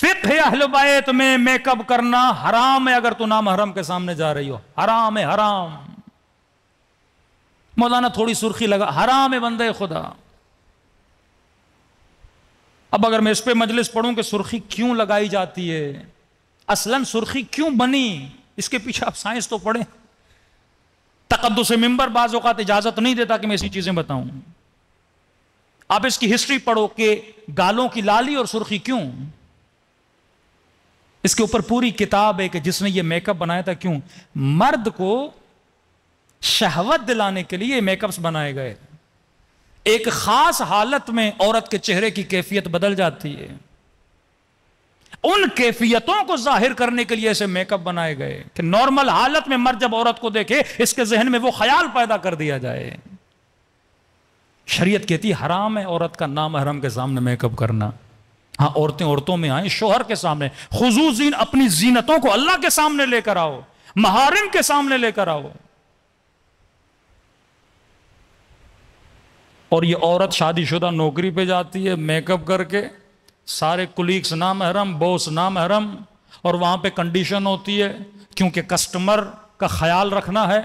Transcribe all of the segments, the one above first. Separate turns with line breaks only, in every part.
फिक अहलबैत में मेकअप करना हराम है अगर तू नाम हरम के सामने जा रही हो हराम है हराम मौलाना थोड़ी सुर्खी लगा हराम है बंदे खुदा अब अगर मैं इस पर मजलिस पढ़ूं कि सुर्खी क्यों लगाई जाती है असलन सुर्खी क्यों बनी इसके पीछे आप साइंस तो पढ़ें तकदस से मेंबर बाज अवत इजाजत नहीं देता कि मैं ऐसी चीजें बताऊं आप इसकी हिस्ट्री पढ़ो कि गालों की लाली और सुर्खी क्यों इसके ऊपर पूरी किताब है कि जिसने ये मेकअप बनाया था क्यों मर्द को शहवत दिलाने के लिए मेकअप्स बनाए गए एक खास हालत में औरत के चेहरे की कैफियत बदल जाती है उन कैफियतों को जाहिर करने के लिए ऐसे मेकअप बनाए गए कि नॉर्मल हालत में मर्द जब औरत को देखे इसके जहन में वो ख्याल पैदा कर दिया जाए शरीयत कहती हराम है औरत का नाम हरम के सामने मेकअप करना हाँ औरतें औरतों में आए शोहर के सामने खुजू जीन अपनी जीनतों को अल्लाह के सामने लेकर आओ महारिम के सामने लेकर आओ और ये औरत शादीशुदा नौकरी पे जाती है मेकअप करके सारे कुलीग्स नाम अहरम बॉस नाम महरम और वहां पे कंडीशन होती है क्योंकि कस्टमर का ख्याल रखना है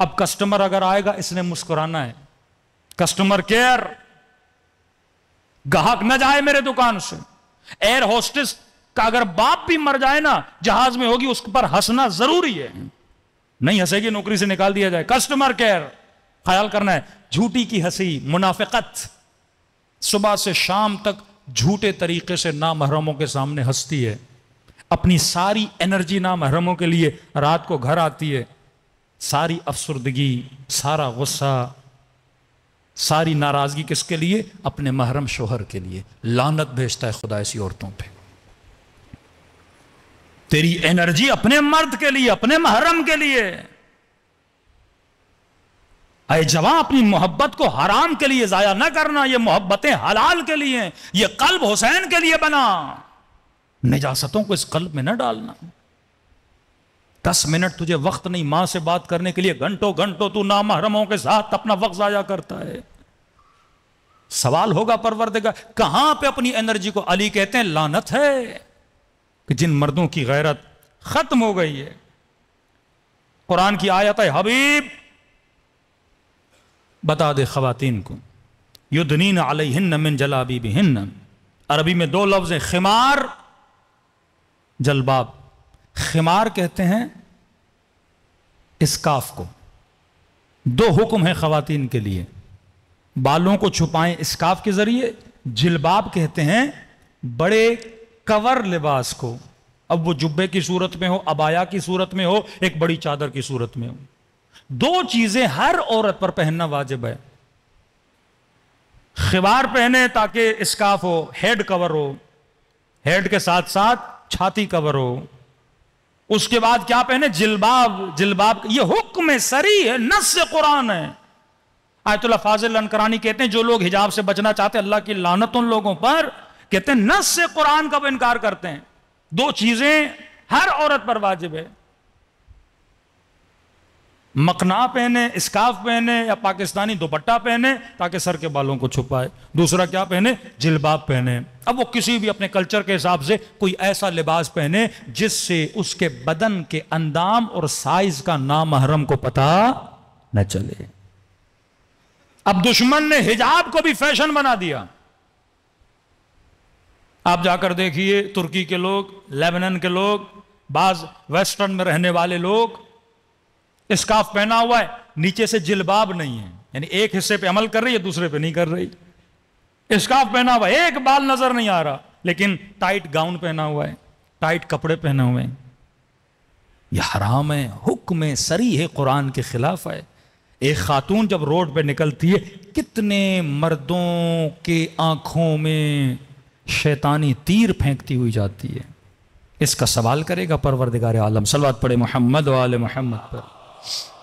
अब कस्टमर अगर आएगा इसने मुस्कुराना है कस्टमर केयर गाहक ना जाए मेरे दुकान से एयर होस्टेस का अगर बाप भी मर जाए ना जहाज में होगी उस पर हंसना जरूरी है नहीं हंसेगी नौकरी से निकाल दिया जाए कस्टमर केयर ख्याल करना है झूठी की हंसी मुनाफिकत सुबह से शाम तक झूठे तरीके से नामहरमों के सामने हंसती है अपनी सारी एनर्जी नामहरमों के लिए रात को घर आती है सारी अफसरदगी सारा गुस्सा सारी नाराज़गी किसके लिए अपने महरम शोहर के लिए लानत भेजता है खुदा ऐसी औरतों पे तेरी एनर्जी अपने मर्द के लिए अपने महरम के लिए अरे जवां अपनी मोहब्बत को हराम के लिए जाया ना करना ये मोहब्बतें हलाल के लिए ये कल्ब हुसैन के लिए बना निजासतों को इस कल्ब में ना डालना दस मिनट तुझे वक्त नहीं मां से बात करने के लिए घंटों घंटों तू नामहरमों के साथ अपना वक्त जाया करता है सवाल होगा परवर देगा कहां पे अपनी एनर्जी को अली कहते हैं लानत है कि जिन मर्दों की गैरत खत्म हो गई है कुरान की आयत है हबीब बता दे खातन को युद्धनीन हिन्न मिन जलाबी हिन्न अरबी में दो लफ्ज हैं खिमार जलबाब खिमार कहते हैं इसकाफ को दो हुक्म है खातन के लिए बालों को छुपाएं स्काफ के जरिए जिलबाब कहते हैं बड़े कवर लिबास को अब वो जुब्बे की सूरत में हो अबाया की सूरत में हो एक बड़ी चादर की सूरत में हो दो चीजें हर औरत पर पहनना वाजिब है खिबार पहने ताकि स्काफ हो हेड कवर हो हेड के साथ साथ छाती कवर हो उसके बाद क्या पहने जिलबाब जिलबाब ये हुक्म सरी है नस कुरान है आयतुल्ला फाजिल अनकरानी कहते हैं जो लोग हिजाब से बचना चाहते हैं अल्लाह की लानत उन लोगों पर कहते हैं नस से कुरान का वो इनकार करते हैं दो चीजें हर औरत पर वाजिब है मकना पहने स्काफ पहने या पाकिस्तानी दुपट्टा पहने ताकि सर के बालों को छुपाए दूसरा क्या पहने जिलबाब पहने अब वो किसी भी अपने कल्चर के हिसाब से कोई ऐसा लिबास पहने जिससे उसके बदन के अंदाम और साइज का नामहरम को पता न चले अब दुश्मन ने हिजाब को भी फैशन बना दिया आप जाकर देखिए तुर्की के लोग लेबनन के लोग बाज वेस्टर्न में रहने वाले लोग स्काफ पहना हुआ है नीचे से जिलबाब नहीं है यानी एक हिस्से पे अमल कर रही है दूसरे पे नहीं कर रही स्काफ पहना हुआ है एक बाल नजर नहीं आ रहा लेकिन टाइट गाउन पहना हुआ है टाइट कपड़े पहने हुए हैं यह हराम है हुक्म है सरी है कुरान के खिलाफ है एक खातून जब रोड पे निकलती है कितने मर्दों के आंखों में शैतानी तीर फेंकती हुई जाती है इसका सवाल करेगा परवरदिगार आलम सलवाद पड़े मोहम्मद वाले मोहम्मद पर